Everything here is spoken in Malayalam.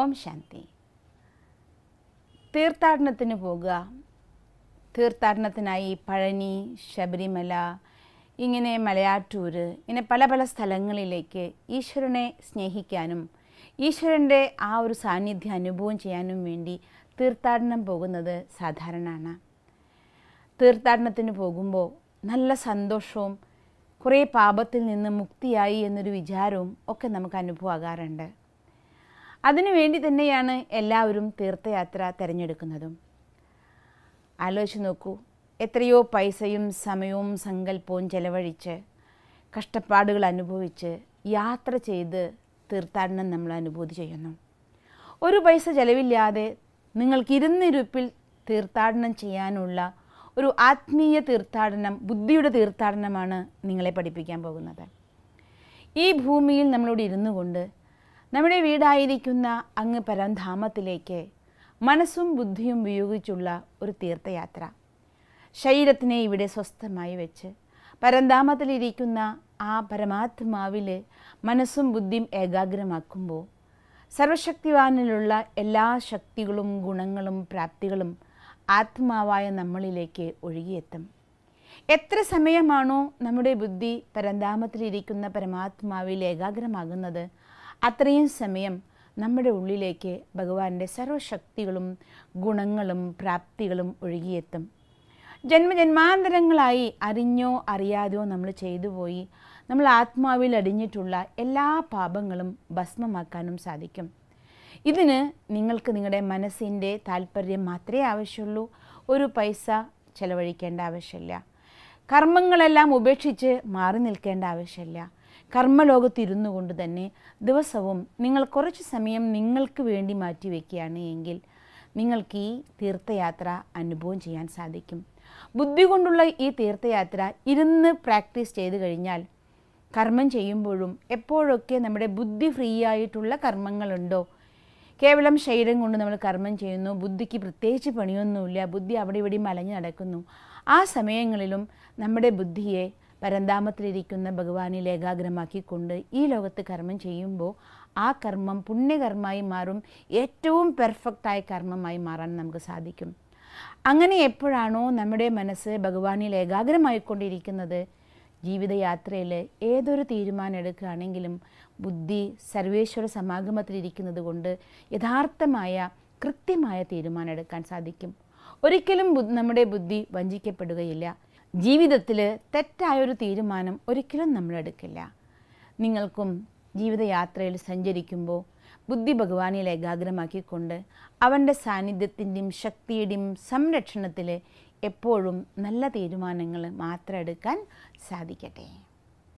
ഓം ശാന്തി തീർത്ഥാടനത്തിന് പോകുക തീർത്ഥാടനത്തിനായി പഴനി ശബരിമല ഇങ്ങനെ മലയാറ്റൂർ ഇങ്ങനെ പല പല സ്ഥലങ്ങളിലേക്ക് ഈശ്വരനെ സ്നേഹിക്കാനും ഈശ്വരൻ്റെ ആ ഒരു സാന്നിധ്യം അനുഭവം ചെയ്യാനും വേണ്ടി തീർത്ഥാടനം പോകുന്നത് സാധാരണമാണ് തീർത്ഥാടനത്തിന് പോകുമ്പോൾ നല്ല സന്തോഷവും കുറേ പാപത്തിൽ നിന്ന് മുക്തിയായി എന്നൊരു വിചാരവും ഒക്കെ നമുക്ക് അനുഭവമാകാറുണ്ട് വേണ്ടി തന്നെയാണ് എല്ലാവരും തീർത്ഥയാത്ര തിരഞ്ഞെടുക്കുന്നതും ആലോചിച്ച് നോക്കൂ എത്രയോ പൈസയും സമയവും സങ്കല്പവും ചെലവഴിച്ച് കഷ്ടപ്പാടുകൾ അനുഭവിച്ച് യാത്ര ചെയ്ത് തീർത്ഥാടനം നമ്മൾ അനുഭൂതി ചെയ്യുന്നു ഒരു പൈസ ചെലവില്ലാതെ ഇരുന്നിരുപ്പിൽ തീർത്ഥാടനം ചെയ്യാനുള്ള ഒരു ആത്മീയ തീർത്ഥാടനം ബുദ്ധിയുടെ തീർത്ഥാടനമാണ് നിങ്ങളെ പഠിപ്പിക്കാൻ പോകുന്നത് ഈ ഭൂമിയിൽ നമ്മളോട് ഇരുന്നു കൊണ്ട് നമ്മുടെ വീടായിരിക്കുന്ന അങ്ങ് പരംധാമത്തിലേക്ക് മനസ്സും ബുദ്ധിയും ഉപയോഗിച്ചുള്ള ഒരു തീർത്ഥയാത്ര ശരീരത്തിനെ ഇവിടെ സ്വസ്ഥമായി വെച്ച് പരന്താമത്തിലിരിക്കുന്ന ആ പരമാത്മാവിൽ മനസ്സും ബുദ്ധിയും ഏകാഗ്രമാക്കുമ്പോൾ സർവശക്തിവാനിലുള്ള എല്ലാ ശക്തികളും ഗുണങ്ങളും പ്രാപ്തികളും ആത്മാവായ നമ്മളിലേക്ക് ഒഴുകിയെത്തും എത്ര സമയമാണോ നമ്മുടെ ബുദ്ധി പരന്താമത്തിലിരിക്കുന്ന പരമാത്മാവിൽ ഏകാഗ്രമാകുന്നത് അത്രയും സമയം നമ്മുടെ ഉള്ളിലേക്ക് ഭഗവാന്റെ സർവശക്തികളും ഗുണങ്ങളും പ്രാപ്തികളും ഒഴുകിയെത്തും ജന്മജന്മാന്തരങ്ങളായി അറിഞ്ഞോ അറിയാതെയോ നമ്മൾ ചെയ്തു പോയി നമ്മൾ ആത്മാവിൽ അടിഞ്ഞിട്ടുള്ള എല്ലാ പാപങ്ങളും ഭസ്മമാക്കാനും സാധിക്കും ഇതിന് നിങ്ങൾക്ക് നിങ്ങളുടെ മനസ്സിൻ്റെ താല്പര്യം മാത്രമേ ആവശ്യമുള്ളൂ ഒരു പൈസ ചെലവഴിക്കേണ്ട ആവശ്യമില്ല കർമ്മങ്ങളെല്ലാം ഉപേക്ഷിച്ച് മാറി നിൽക്കേണ്ട ആവശ്യമില്ല കർമ്മലോകത്തിരുന്നു കൊണ്ട് തന്നെ ദിവസവും നിങ്ങൾ കുറച്ച് സമയം നിങ്ങൾക്ക് വേണ്ടി മാറ്റിവെക്കുകയാണ് എങ്കിൽ നിങ്ങൾക്ക് ഈ തീർത്ഥയാത്ര അനുഭവം ചെയ്യാൻ സാധിക്കും ബുദ്ധി കൊണ്ടുള്ള ഈ തീർത്ഥയാത്ര ഇരുന്ന് പ്രാക്ടീസ് ചെയ്ത് കഴിഞ്ഞാൽ കർമ്മം ചെയ്യുമ്പോഴും എപ്പോഴൊക്കെ നമ്മുടെ ബുദ്ധി ഫ്രീ ആയിട്ടുള്ള കർമ്മങ്ങളുണ്ടോ കേവലം ശരീരം കൊണ്ട് നമ്മൾ കർമ്മം ചെയ്യുന്നു ബുദ്ധിക്ക് പ്രത്യേകിച്ച് പണിയൊന്നുമില്ല ബുദ്ധി അവിടെ ഇവിടെയും അലഞ്ഞു നടക്കുന്നു ആ സമയങ്ങളിലും നമ്മുടെ ബുദ്ധിയെ പരന്താമത്തിലിരിക്കുന്ന ഭഗവാനിൽ ഏകാഗ്രമാക്കിക്കൊണ്ട് ഈ ലോകത്ത് കർമ്മം ചെയ്യുമ്പോൾ ആ കർമ്മം പുണ്യകർമ്മമായി മാറും ഏറ്റവും പെർഫെക്റ്റായ കർമ്മമായി മാറാൻ നമുക്ക് സാധിക്കും അങ്ങനെ എപ്പോഴാണോ നമ്മുടെ മനസ്സ് ഭഗവാനിൽ ഏകാഗ്രമായിക്കൊണ്ടിരിക്കുന്നത് ജീവിതയാത്രയിൽ ഏതൊരു തീരുമാനം എടുക്കുകയാണെങ്കിലും ബുദ്ധി സർവേശ്വര സമാഗമത്തിലിരിക്കുന്നത് കൊണ്ട് യഥാർത്ഥമായ കൃത്യമായ തീരുമാനം എടുക്കാൻ സാധിക്കും ഒരിക്കലും നമ്മുടെ ബുദ്ധി വഞ്ചിക്കപ്പെടുകയില്ല ജീവിതത്തിൽ തെറ്റായൊരു തീരുമാനം ഒരിക്കലും നമ്മൾ എടുക്കില്ല നിങ്ങൾക്കും ജീവിതയാത്രയിൽ സഞ്ചരിക്കുമ്പോൾ ബുദ്ധി ഭഗവാനിൽ ഏകാഗ്രമാക്കിക്കൊണ്ട് അവൻ്റെ സാന്നിധ്യത്തിൻ്റെയും ശക്തിയുടെയും സംരക്ഷണത്തിൽ എപ്പോഴും നല്ല തീരുമാനങ്ങൾ മാത്രം എടുക്കാൻ സാധിക്കട്ടെ